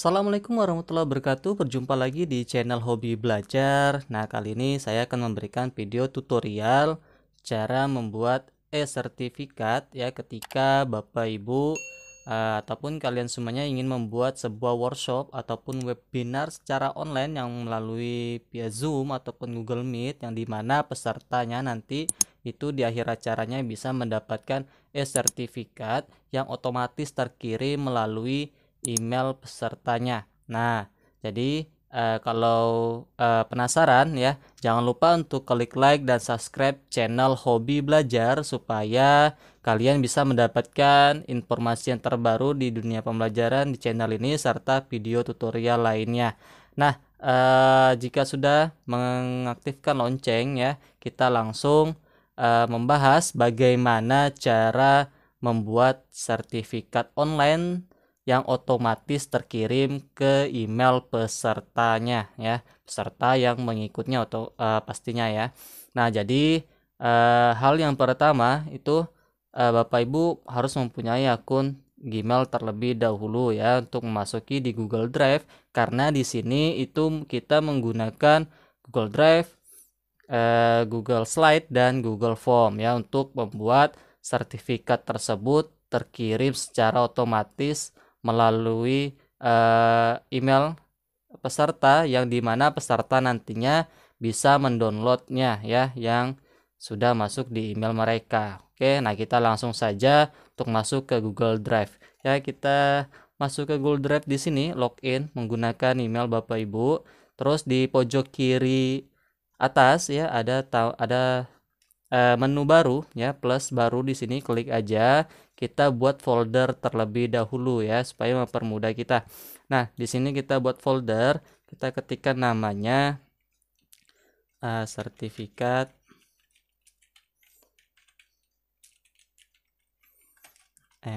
Assalamualaikum warahmatullahi wabarakatuh Berjumpa lagi di channel Hobi Belajar Nah kali ini saya akan memberikan video tutorial Cara membuat e-sertifikat ya Ketika Bapak Ibu uh, Ataupun kalian semuanya ingin membuat sebuah workshop Ataupun webinar secara online yang melalui via Zoom Ataupun Google Meet Yang dimana pesertanya nanti itu di akhir acaranya bisa mendapatkan e-sertifikat yang otomatis terkirim melalui email pesertanya. Nah, jadi uh, kalau uh, penasaran ya, jangan lupa untuk klik like dan subscribe channel Hobi Belajar supaya kalian bisa mendapatkan informasi yang terbaru di dunia pembelajaran di channel ini serta video tutorial lainnya. Nah, uh, jika sudah mengaktifkan lonceng ya, kita langsung uh, membahas bagaimana cara membuat sertifikat online yang otomatis terkirim ke email pesertanya ya peserta yang mengikutnya atau uh, eh, pastinya ya nah jadi uh, hal yang pertama itu uh, bapak ibu harus mempunyai akun Gmail terlebih dahulu ya untuk memasuki di Google Drive karena di sini itu kita menggunakan Google Drive, eh, Google Slide dan Google Form ya untuk membuat sertifikat tersebut terkirim secara otomatis melalui uh, email peserta yang dimana peserta nantinya bisa mendownloadnya ya yang sudah masuk di email mereka. Oke, nah kita langsung saja untuk masuk ke Google Drive. Ya, kita masuk ke Google Drive di sini, login menggunakan email Bapak Ibu. Terus di pojok kiri atas ya ada ada Eh, menu baru ya plus baru di sini klik aja kita buat folder terlebih dahulu ya supaya mempermudah kita. Nah, di sini kita buat folder, kita ketikkan namanya uh, sertifikat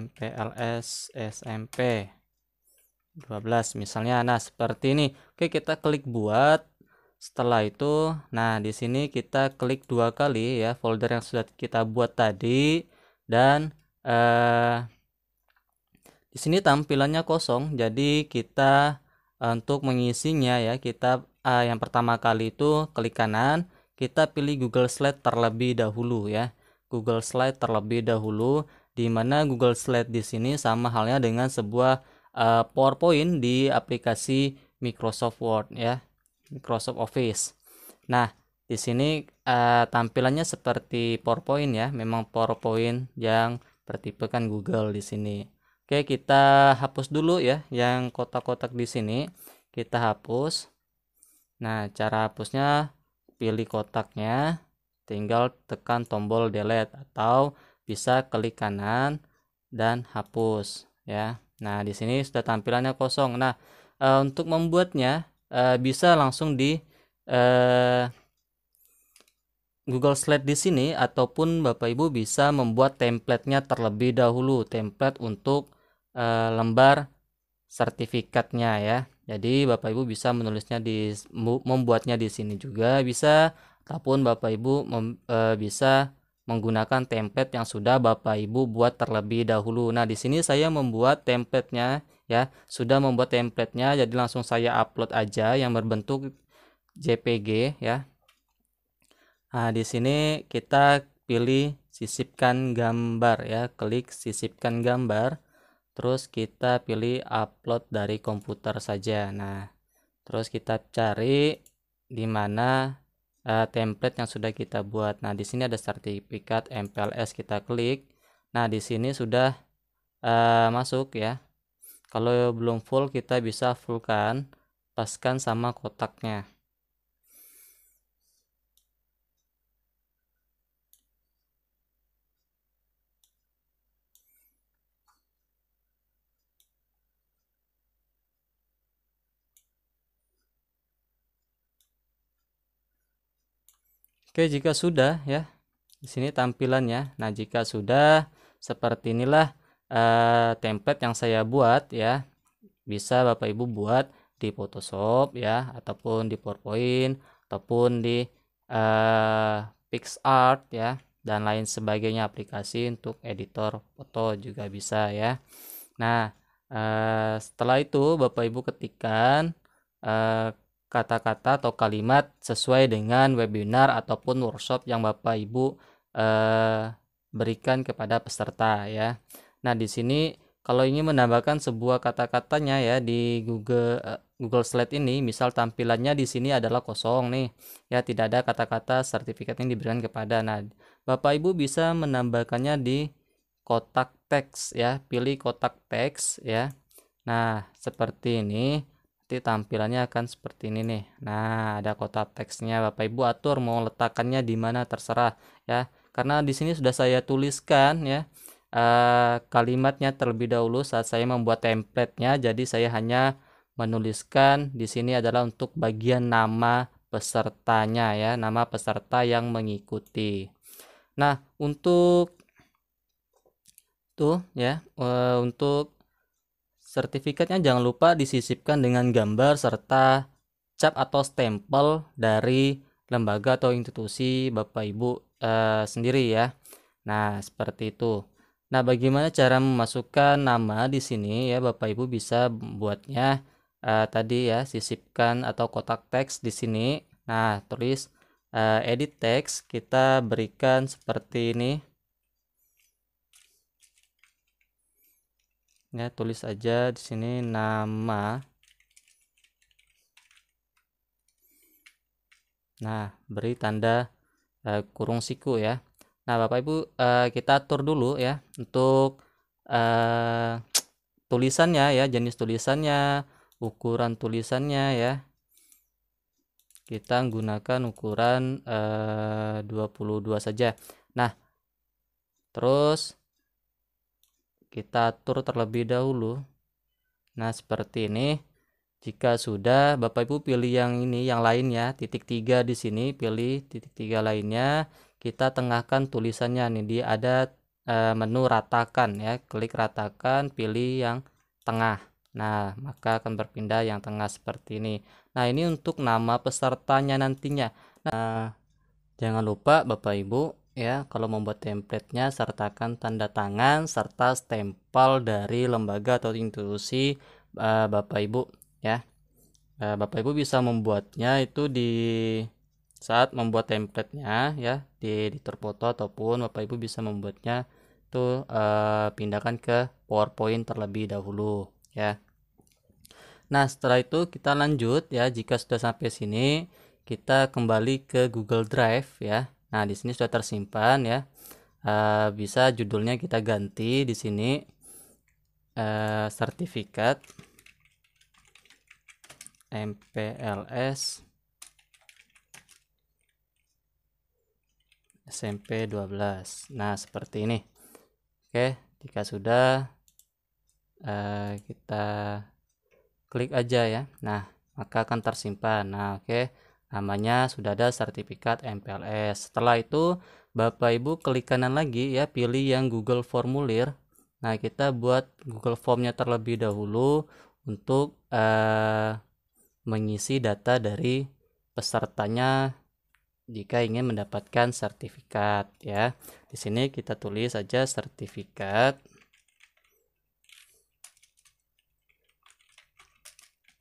MPLS SMP 12 misalnya. Nah, seperti ini. Oke, kita klik buat setelah itu, nah di sini kita klik dua kali ya folder yang sudah kita buat tadi dan eh, di sini tampilannya kosong, jadi kita eh, untuk mengisinya ya kita eh, yang pertama kali itu klik kanan, kita pilih Google Slide terlebih dahulu ya. Google Slide terlebih dahulu di mana Google Slide di sini sama halnya dengan sebuah eh, PowerPoint di aplikasi Microsoft Word ya. Microsoft Office. Nah, di sini uh, tampilannya seperti PowerPoint ya, memang PowerPoint yang bertipe kan Google di sini. Oke, kita hapus dulu ya yang kotak-kotak di sini. Kita hapus. Nah, cara hapusnya pilih kotaknya, tinggal tekan tombol delete atau bisa klik kanan dan hapus ya. Nah, di sini sudah tampilannya kosong. Nah, eh, untuk membuatnya Eh, bisa langsung di uh, Google Slide di sini ataupun Bapak Ibu bisa membuat templatenya terlebih dahulu, template untuk uh, lembar sertifikatnya ya. Jadi Bapak Ibu bisa menulisnya di membuatnya di sini juga bisa ataupun Bapak Ibu mem, e, bisa menggunakan template yang sudah Bapak Ibu buat terlebih dahulu. Nah, di sini saya membuat template-nya ya sudah membuat templatenya jadi langsung saya upload aja yang berbentuk JPG ya nah di sini kita pilih sisipkan gambar ya klik sisipkan gambar terus kita pilih upload dari komputer saja nah terus kita cari di mana uh, template yang sudah kita buat nah di sini ada sertifikat MPLS kita klik nah di sini sudah uh, masuk ya kalau belum full kita bisa fullkan, paskan sama kotaknya. Oke, jika sudah ya. Di sini tampilannya. Nah, jika sudah seperti inilah Eh, template yang saya buat ya bisa Bapak Ibu buat di Photoshop ya ataupun di PowerPoint ataupun di uh, eh, PixArt ya dan lain sebagainya aplikasi untuk editor foto juga bisa ya. Nah, uh, setelah itu Bapak Ibu ketikkan kata-kata uh, atau kalimat sesuai dengan webinar ataupun workshop yang Bapak Ibu uh, berikan kepada peserta ya. Nah, di sini kalau ingin menambahkan sebuah kata-katanya ya di Google uh, Google Slide ini, misal tampilannya di sini adalah kosong nih, ya tidak ada kata-kata sertifikat yang diberikan kepada. Nah, Bapak Ibu bisa menambahkannya di kotak teks ya, pilih kotak teks ya. Nah, seperti ini nanti tampilannya akan seperti ini nih. Nah, ada kotak teksnya Bapak Ibu atur mau letakkannya di mana terserah ya. Karena di sini sudah saya tuliskan ya Eh, kalimatnya terlebih dahulu saat saya membuat templatenya. Jadi saya hanya menuliskan di sini adalah untuk bagian nama pesertanya ya, nama peserta yang mengikuti. Nah, untuk tuh ya, eh, untuk sertifikatnya jangan lupa disisipkan dengan gambar serta cap atau stempel dari lembaga atau institusi Bapak Ibu eh, sendiri ya. Nah, seperti itu. Nah, bagaimana cara memasukkan nama di sini ya Bapak Ibu bisa buatnya uh, tadi ya sisipkan atau kotak teks di sini. Nah, tulis uh, eh, edit teks kita berikan seperti ini. Ya, tulis aja di sini nama. Nah, beri tanda uh, kurung siku ya. Nah, Bapak Ibu, eh, kita atur dulu ya untuk eh, tulisannya ya, jenis tulisannya, ukuran tulisannya ya. Kita gunakan ukuran 22 eh, saja. Nah, terus kita atur terlebih dahulu. Nah, seperti ini. Jika sudah, Bapak Ibu pilih yang ini, yang lainnya, titik tiga di sini, pilih titik tiga lainnya kita tengahkan tulisannya nih dia ada e, menu ratakan ya klik ratakan pilih yang tengah nah maka akan berpindah yang tengah seperti ini nah ini untuk nama pesertanya nantinya nah jangan lupa bapak ibu ya kalau membuat template nya sertakan tanda tangan serta stempel dari lembaga atau institusi e, bapak ibu ya e, bapak ibu bisa membuatnya itu di saat membuat templatenya ya di editor foto ataupun bapak ibu bisa membuatnya itu eh, pindahkan ke PowerPoint terlebih dahulu ya. Nah setelah itu kita lanjut ya jika sudah sampai sini kita kembali ke Google Drive ya. Nah di sini sudah tersimpan ya. eh, bisa judulnya kita ganti di sini uh, sertifikat MPLS SMP 12 nah seperti ini oke jika sudah uh, kita klik aja ya nah maka akan tersimpan nah oke namanya sudah ada sertifikat MPLS setelah itu Bapak Ibu klik kanan lagi ya pilih yang Google formulir nah kita buat Google Formnya terlebih dahulu untuk uh, mengisi data dari pesertanya jika ingin mendapatkan sertifikat ya. Di sini kita tulis saja sertifikat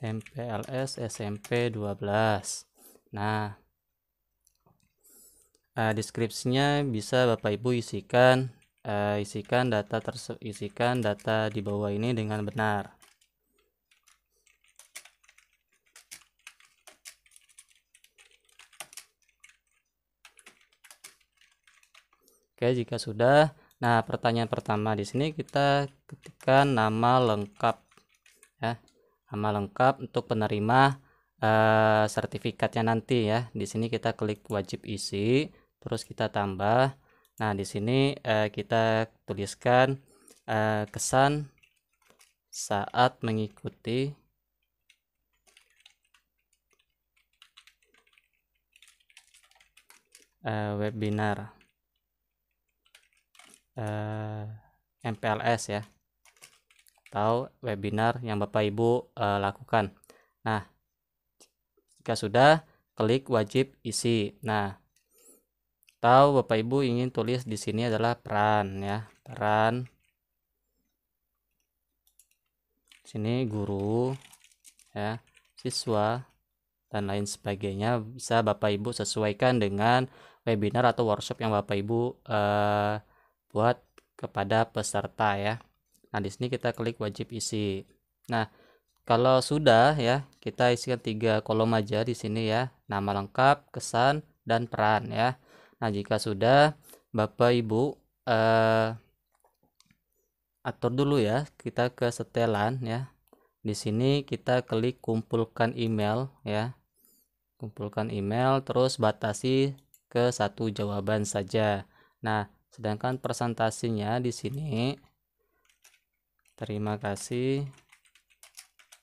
MPLS SMP 12. Nah, uh, deskripsinya bisa Bapak Ibu isikan uh, isikan data isikan data di bawah ini dengan benar. Oke, jika sudah, nah pertanyaan pertama di sini kita ketikkan nama lengkap ya. Nama lengkap untuk penerima uh, sertifikatnya nanti ya. Di sini kita klik wajib isi, terus kita tambah. Nah, di sini uh, kita tuliskan uh, kesan saat mengikuti uh, webinar eh, MPLS ya atau webinar yang Bapak Ibu eh, lakukan. Nah, jika sudah klik wajib isi. Nah, tahu Bapak Ibu ingin tulis di sini adalah peran ya, peran sini guru ya, siswa dan lain sebagainya bisa Bapak Ibu sesuaikan dengan webinar atau workshop yang Bapak Ibu eh, buat kepada peserta ya. Nah, di sini kita klik wajib isi. Nah, kalau sudah ya, kita isikan tiga kolom aja di sini ya. Nama lengkap, kesan, dan peran ya. Nah, jika sudah Bapak Ibu eh atur dulu ya, kita ke setelan ya. Di sini kita klik kumpulkan email ya. Kumpulkan email terus batasi ke satu jawaban saja. Nah, Sedangkan presentasinya di sini terima kasih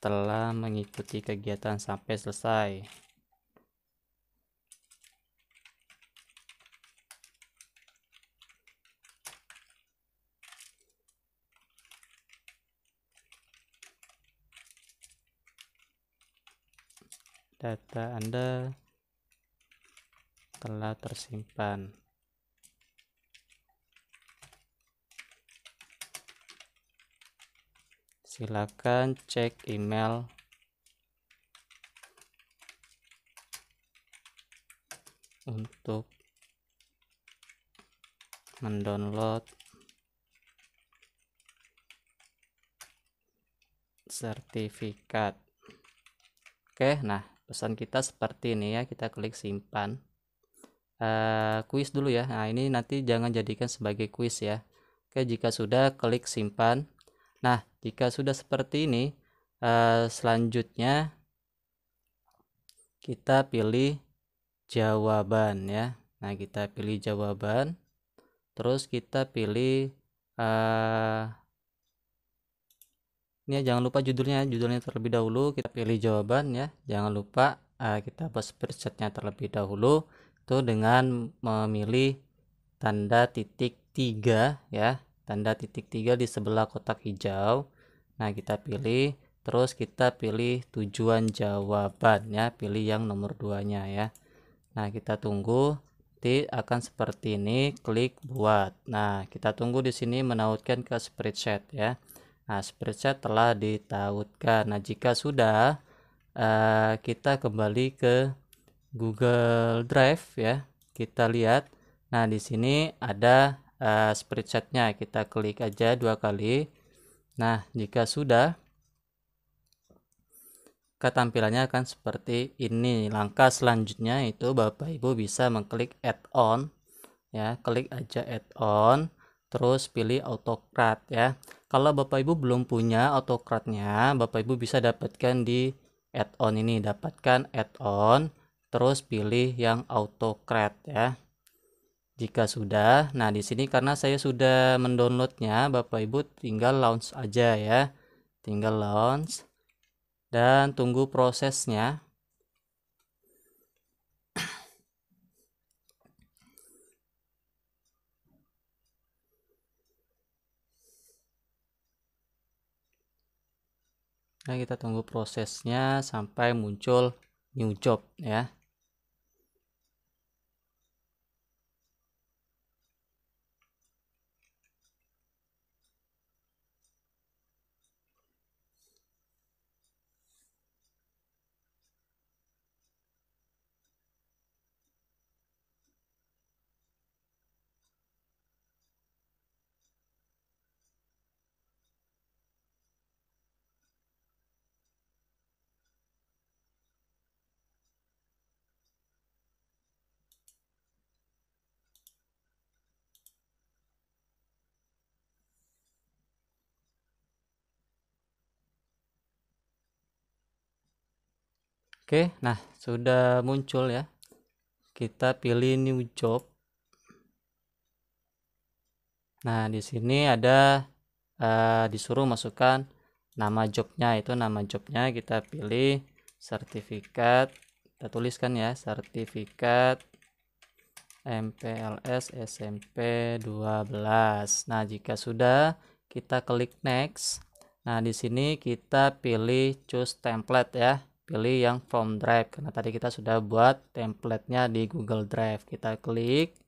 telah mengikuti kegiatan sampai selesai. Data Anda telah tersimpan. silakan cek email untuk mendownload sertifikat oke nah pesan kita seperti ini ya kita klik simpan uh, kuis dulu ya nah ini nanti jangan jadikan sebagai kuis ya oke jika sudah klik simpan Nah, jika sudah seperti ini, eh, selanjutnya kita pilih jawaban ya. Nah, kita pilih jawaban, terus kita pilih eh, ini ya, jangan lupa judulnya, judulnya terlebih dahulu kita pilih jawaban ya. Jangan lupa uh, kita buat presetnya terlebih dahulu itu dengan memilih tanda titik tiga ya tanda titik tiga di sebelah kotak hijau nah kita pilih terus kita pilih tujuan jawaban ya pilih yang nomor 2 nya ya nah kita tunggu nanti akan seperti ini klik buat nah kita tunggu di sini menautkan ke spreadsheet ya nah spreadsheet telah ditautkan nah jika sudah uh, kita kembali ke Google Drive ya kita lihat Nah, di sini ada uh, spreadsheetnya kita klik aja dua kali nah jika sudah ketampilannya akan seperti ini langkah selanjutnya itu bapak ibu bisa mengklik add on ya klik aja add on terus pilih autocrat ya kalau bapak ibu belum punya autocratnya bapak ibu bisa dapatkan di add on ini dapatkan add on terus pilih yang autocrat ya jika sudah, nah di sini karena saya sudah mendownloadnya, Bapak Ibu tinggal launch aja ya. Tinggal launch dan tunggu prosesnya. Nah, kita tunggu prosesnya sampai muncul new job ya. Oke, nah sudah muncul ya. Kita pilih new job. Nah, di sini ada uh, disuruh masukkan nama jobnya itu nama jobnya kita pilih sertifikat kita tuliskan ya sertifikat MPLS SMP 12. Nah, jika sudah kita klik next. Nah, di sini kita pilih choose template ya pilih yang from drive karena tadi kita sudah buat templatenya di Google Drive kita klik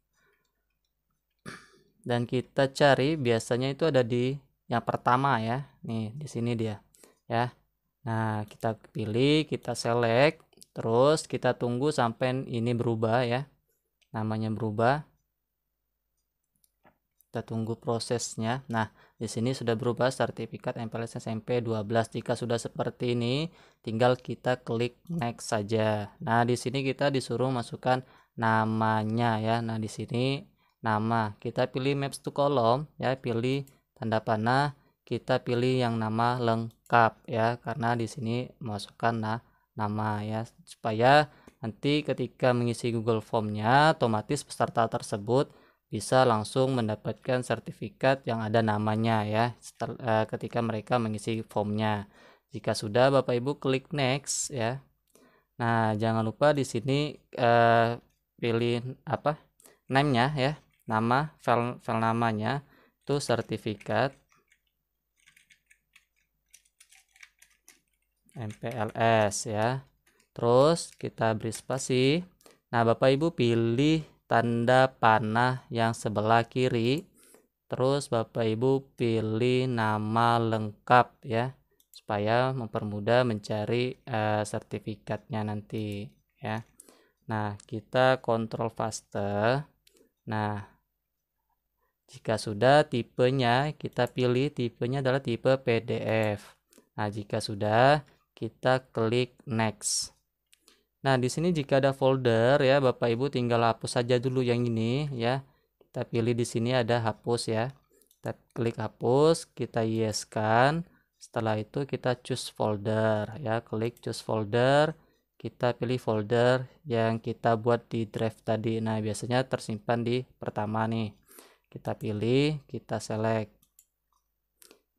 dan kita cari biasanya itu ada di yang pertama ya nih di sini dia ya nah kita pilih kita select terus kita tunggu sampai ini berubah ya namanya berubah kita tunggu prosesnya nah di sini sudah berubah sertifikat MPLS SMP 12. Jika sudah seperti ini, tinggal kita klik next saja. Nah, di sini kita disuruh masukkan namanya ya. Nah, di sini nama. Kita pilih maps to kolom ya, pilih tanda panah, kita pilih yang nama lengkap ya karena di sini masukkan nah nama ya supaya nanti ketika mengisi Google Formnya otomatis peserta tersebut bisa langsung mendapatkan sertifikat yang ada namanya ya setel, eh, ketika mereka mengisi formnya. Jika sudah Bapak Ibu klik next ya. Nah, jangan lupa di sini uh, pilih apa? name-nya ya, nama file file namanya itu sertifikat MPLS ya. Terus kita beri spasi. Nah, Bapak Ibu pilih tanda panah yang sebelah kiri terus Bapak Ibu pilih nama lengkap ya supaya mempermudah mencari uh, sertifikatnya nanti ya Nah kita kontrol faster nah jika sudah tipenya kita pilih tipenya adalah tipe PDF nah jika sudah kita klik next Nah, di sini jika ada folder ya, Bapak Ibu tinggal hapus saja dulu yang ini ya. Kita pilih di sini ada hapus ya. Kita klik hapus, kita yes-kan. Setelah itu kita choose folder ya, klik choose folder. Kita pilih folder yang kita buat di drive tadi. Nah, biasanya tersimpan di pertama nih. Kita pilih, kita select.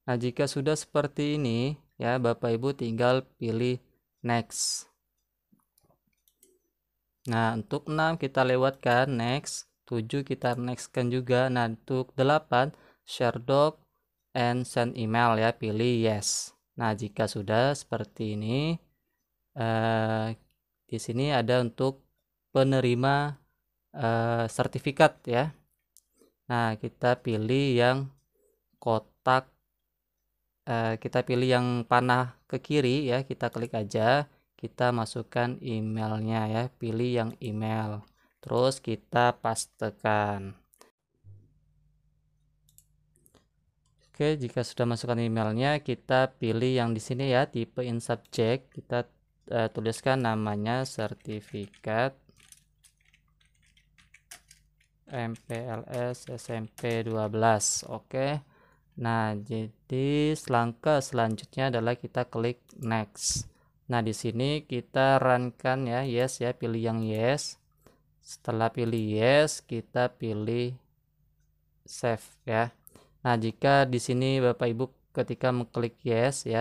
Nah, jika sudah seperti ini ya, Bapak Ibu tinggal pilih next Nah, untuk 6 kita lewatkan next, 7 kita nextkan juga. Nah, untuk 8 share doc and send email ya, pilih yes. Nah, jika sudah seperti ini eh di sini ada untuk penerima eh, sertifikat ya. Nah, kita pilih yang kotak eh, kita pilih yang panah ke kiri ya, kita klik aja kita masukkan emailnya ya pilih yang email terus kita pastekan Oke, jika sudah masukkan emailnya, kita pilih yang di sini ya, tipe in subject. Kita uh, tuliskan namanya sertifikat MPLS SMP 12. Oke. Nah, jadi langkah selanjutnya adalah kita klik next. Nah, di sini kita runkan ya yes ya, pilih yang yes. Setelah pilih yes, kita pilih save ya. Nah, jika di sini Bapak Ibu ketika mengklik yes ya,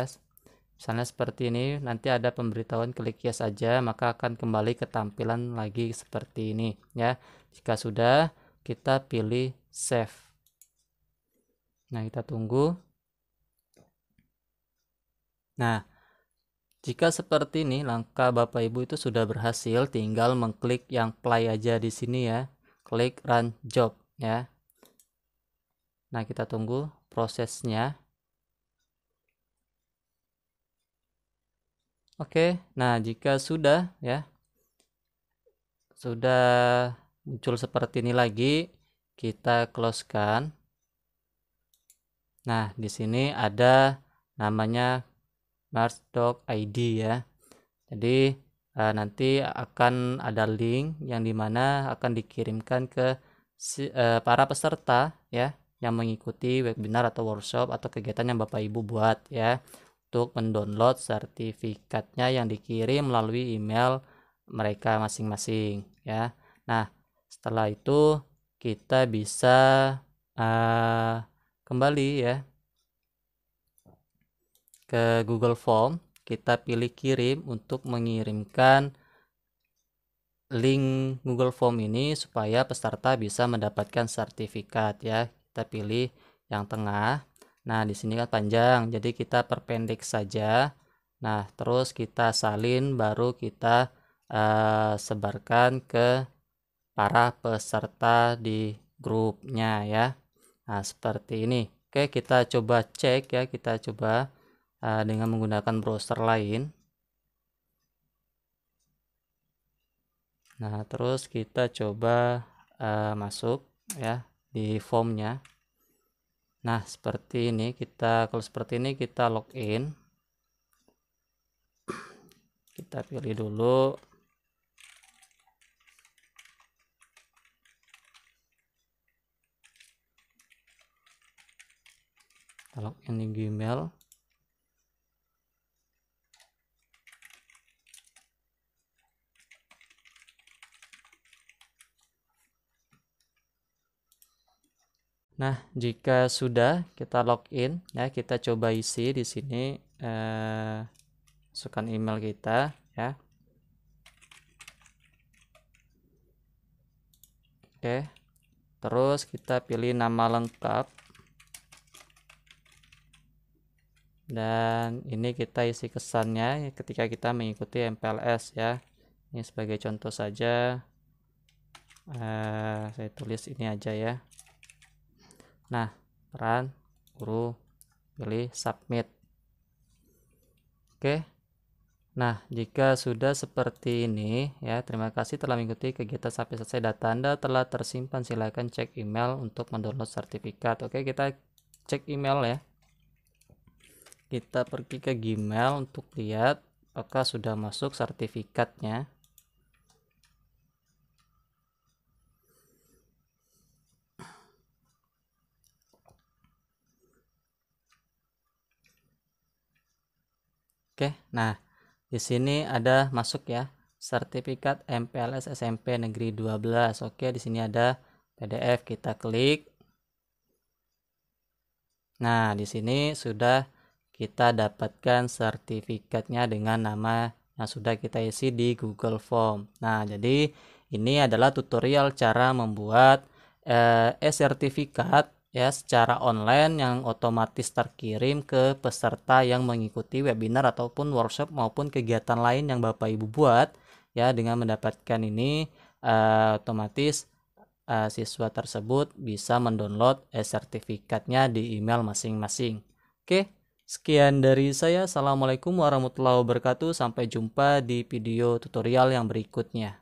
misalnya seperti ini, nanti ada pemberitahuan klik yes aja maka akan kembali ke tampilan lagi seperti ini ya. Jika sudah, kita pilih save. Nah, kita tunggu. Nah, jika seperti ini, langkah Bapak Ibu itu sudah berhasil, tinggal mengklik yang play aja di sini ya. Klik run job ya. Nah, kita tunggu prosesnya. Oke, nah jika sudah ya. Sudah muncul seperti ini lagi, kita close kan. Nah, di sini ada namanya marstock ID ya jadi uh, nanti akan ada link yang dimana akan dikirimkan ke si, uh, para peserta ya yang mengikuti webinar atau workshop atau kegiatan yang Bapak Ibu buat ya untuk mendownload sertifikatnya yang dikirim melalui email mereka masing-masing ya. Nah, setelah itu kita bisa uh, kembali ya ke Google Form, kita pilih kirim untuk mengirimkan link Google Form ini supaya peserta bisa mendapatkan sertifikat ya. Kita pilih yang tengah. Nah, di sini kan panjang, jadi kita perpendek saja. Nah, terus kita salin baru kita uh, sebarkan ke para peserta di grupnya ya. Nah, seperti ini. Oke, kita coba cek ya, kita coba uh, dengan menggunakan browser lain nah terus kita coba uh, masuk ya di formnya nah seperti ini kita kalau seperti ini kita login kita pilih dulu kita login di Gmail Nah, jika sudah kita login, ya kita coba isi di sini eh, masukkan email kita, ya. Oke, terus kita pilih nama lengkap dan ini kita isi kesannya ketika kita mengikuti MPLS ya. Ini sebagai contoh saja, eh, saya tulis ini aja ya. Nah, peran guru pilih submit. Oke. Nah, jika sudah seperti ini ya, terima kasih telah mengikuti kegiatan sampai selesai data Anda telah tersimpan. Silakan cek email untuk mendownload sertifikat. Oke, kita cek email ya. Kita pergi ke Gmail untuk lihat apakah sudah masuk sertifikatnya. Oke, nah di sini ada masuk ya sertifikat MPLS SMP Negeri 12. Oke, di sini ada PDF, kita klik. Nah, di sini sudah kita dapatkan sertifikatnya dengan nama yang sudah kita isi di Google Form. Nah, jadi ini adalah tutorial cara membuat eh, e-sertifikat ya secara online yang otomatis terkirim ke peserta yang mengikuti webinar ataupun workshop maupun kegiatan lain yang Bapak Ibu buat ya dengan mendapatkan ini uh, otomatis uh, siswa tersebut bisa mendownload eh, sertifikatnya di email masing-masing. Oke, sekian dari saya. Assalamualaikum warahmatullahi wabarakatuh. Sampai jumpa di video tutorial yang berikutnya.